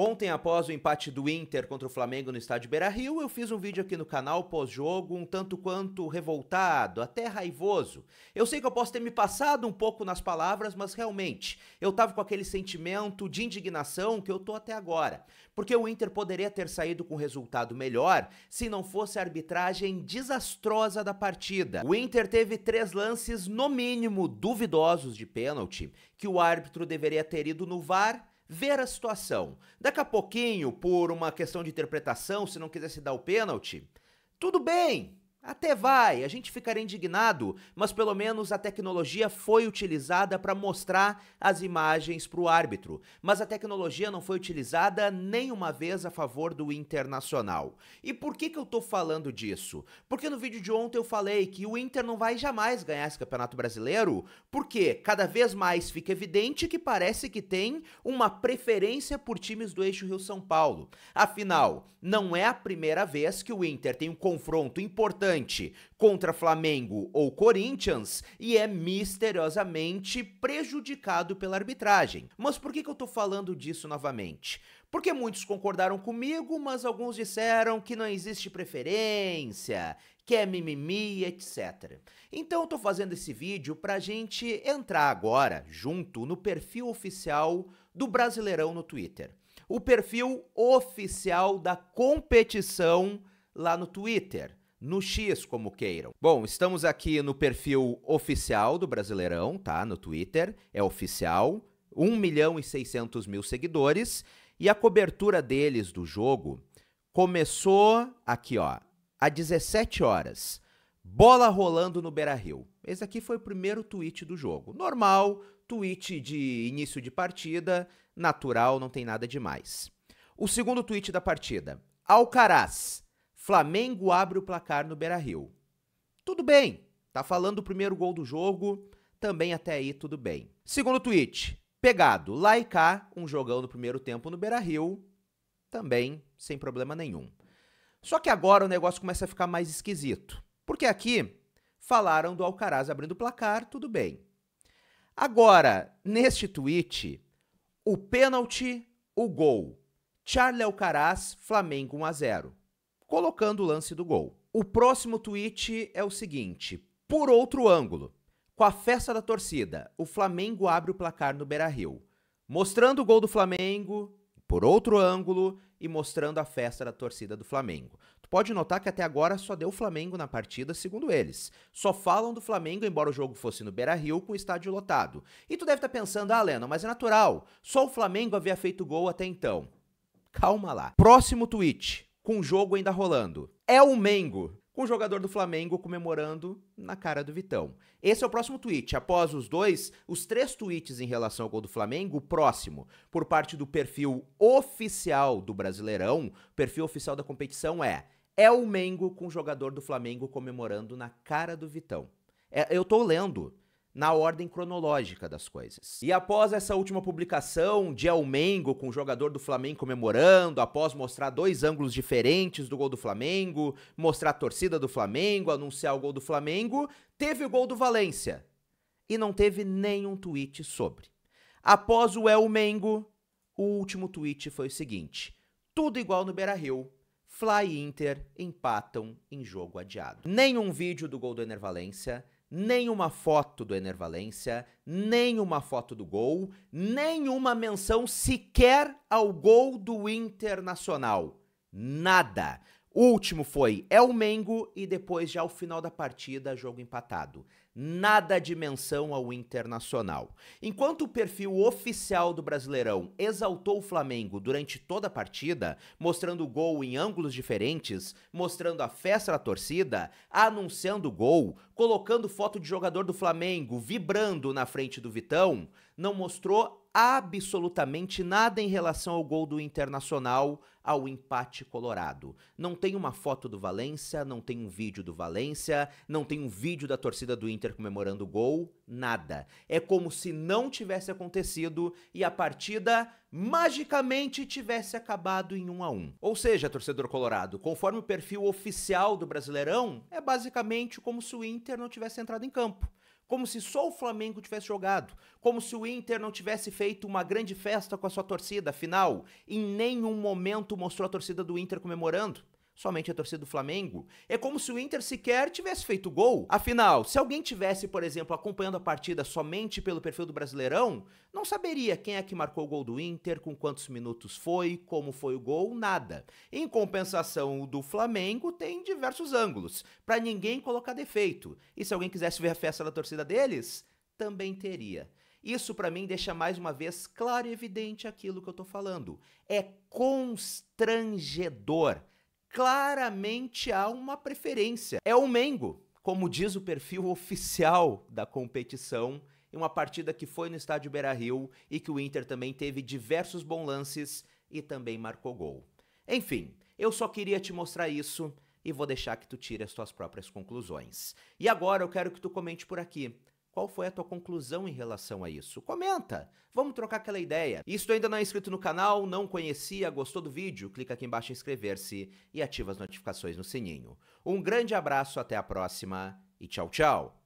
Ontem, após o empate do Inter contra o Flamengo no estádio Beira Rio, eu fiz um vídeo aqui no canal pós-jogo, um tanto quanto revoltado, até raivoso. Eu sei que eu posso ter me passado um pouco nas palavras, mas realmente, eu tava com aquele sentimento de indignação que eu tô até agora. Porque o Inter poderia ter saído com resultado melhor se não fosse a arbitragem desastrosa da partida. O Inter teve três lances, no mínimo, duvidosos de pênalti, que o árbitro deveria ter ido no VAR ver a situação. Daqui a pouquinho, por uma questão de interpretação, se não quisesse dar o pênalti, tudo bem, até vai, a gente ficaria indignado, mas pelo menos a tecnologia foi utilizada para mostrar as imagens para o árbitro. Mas a tecnologia não foi utilizada nenhuma vez a favor do Internacional. E por que, que eu estou falando disso? Porque no vídeo de ontem eu falei que o Inter não vai jamais ganhar esse Campeonato Brasileiro, porque cada vez mais fica evidente que parece que tem uma preferência por times do eixo Rio-São Paulo. Afinal, não é a primeira vez que o Inter tem um confronto importante contra Flamengo ou Corinthians e é misteriosamente prejudicado pela arbitragem. Mas por que, que eu tô falando disso novamente? Porque muitos concordaram comigo, mas alguns disseram que não existe preferência, que é mimimi, etc. Então eu tô fazendo esse vídeo pra gente entrar agora junto no perfil oficial do Brasileirão no Twitter. O perfil oficial da competição lá no Twitter no X, como queiram. Bom, estamos aqui no perfil oficial do Brasileirão, tá? No Twitter, é oficial. 1 milhão e 600 mil seguidores. E a cobertura deles do jogo começou aqui, ó, a 17 horas. Bola rolando no Beira Rio. Esse aqui foi o primeiro tweet do jogo. Normal, tweet de início de partida, natural, não tem nada demais. O segundo tweet da partida. Alcaraz Flamengo abre o placar no Beira-Rio. Tudo bem, tá falando o primeiro gol do jogo, também até aí tudo bem. Segundo tweet, pegado lá e cá, um jogão no primeiro tempo no Beira-Rio, também sem problema nenhum. Só que agora o negócio começa a ficar mais esquisito, porque aqui falaram do Alcaraz abrindo o placar, tudo bem. Agora, neste tweet, o pênalti, o gol. Charlie Alcaraz, Flamengo 1 a 0 colocando o lance do gol. O próximo tweet é o seguinte: por outro ângulo, com a festa da torcida, o Flamengo abre o placar no Beira-Rio, mostrando o gol do Flamengo por outro ângulo e mostrando a festa da torcida do Flamengo. Tu pode notar que até agora só deu Flamengo na partida, segundo eles. Só falam do Flamengo, embora o jogo fosse no Beira-Rio, com o estádio lotado. E tu deve estar tá pensando, ah, Leno, mas é natural, só o Flamengo havia feito gol até então. Calma lá. Próximo tweet com o jogo ainda rolando. É o Mengo, com o jogador do Flamengo comemorando na cara do Vitão. Esse é o próximo tweet. Após os dois, os três tweets em relação ao gol do Flamengo, o próximo, por parte do perfil oficial do Brasileirão, perfil oficial da competição é é o Mengo com o jogador do Flamengo comemorando na cara do Vitão. É, eu tô lendo na ordem cronológica das coisas. E após essa última publicação de Elmengo com o jogador do Flamengo comemorando, após mostrar dois ângulos diferentes do gol do Flamengo, mostrar a torcida do Flamengo, anunciar o gol do Flamengo, teve o gol do Valência e não teve nenhum tweet sobre. Após o Elmengo, o último tweet foi o seguinte: tudo igual no Beira-Rio, Fly e Inter empatam em jogo adiado. Nenhum vídeo do gol do Enervalência, Valência nenhuma foto do Enervalência, nenhuma foto do gol, nenhuma menção sequer ao gol do Internacional. Nada. O último foi El Mengo e depois já o final da partida, jogo empatado nada de menção ao Internacional. Enquanto o perfil oficial do Brasileirão exaltou o Flamengo durante toda a partida, mostrando o gol em ângulos diferentes, mostrando a festa da torcida, anunciando o gol, colocando foto de jogador do Flamengo vibrando na frente do Vitão, não mostrou absolutamente nada em relação ao gol do Internacional ao empate colorado. Não tem uma foto do Valência, não tem um vídeo do Valência, não tem um vídeo da torcida do Inter Twitter comemorando o gol, nada. É como se não tivesse acontecido e a partida magicamente tivesse acabado em 1 um a 1. Um. Ou seja, torcedor colorado, conforme o perfil oficial do Brasileirão, é basicamente como se o Inter não tivesse entrado em campo como se só o Flamengo tivesse jogado, como se o Inter não tivesse feito uma grande festa com a sua torcida, afinal, em nenhum momento mostrou a torcida do Inter comemorando somente a torcida do Flamengo. É como se o Inter sequer tivesse feito gol. Afinal, se alguém tivesse, por exemplo, acompanhando a partida somente pelo perfil do Brasileirão, não saberia quem é que marcou o gol do Inter, com quantos minutos foi, como foi o gol, nada. Em compensação, o do Flamengo tem diversos ângulos, para ninguém colocar defeito. E se alguém quisesse ver a festa da torcida deles, também teria. Isso para mim deixa mais uma vez claro e evidente aquilo que eu tô falando. É constrangedor claramente há uma preferência. É o Mengo, como diz o perfil oficial da competição, em uma partida que foi no estádio Beira-Rio e que o Inter também teve diversos bons lances e também marcou gol. Enfim, eu só queria te mostrar isso e vou deixar que tu tire as tuas próprias conclusões. E agora eu quero que tu comente por aqui. Qual foi a tua conclusão em relação a isso? Comenta! Vamos trocar aquela ideia. E se tu ainda não é inscrito no canal, não conhecia, gostou do vídeo, clica aqui embaixo em inscrever-se e ativa as notificações no sininho. Um grande abraço, até a próxima e tchau, tchau!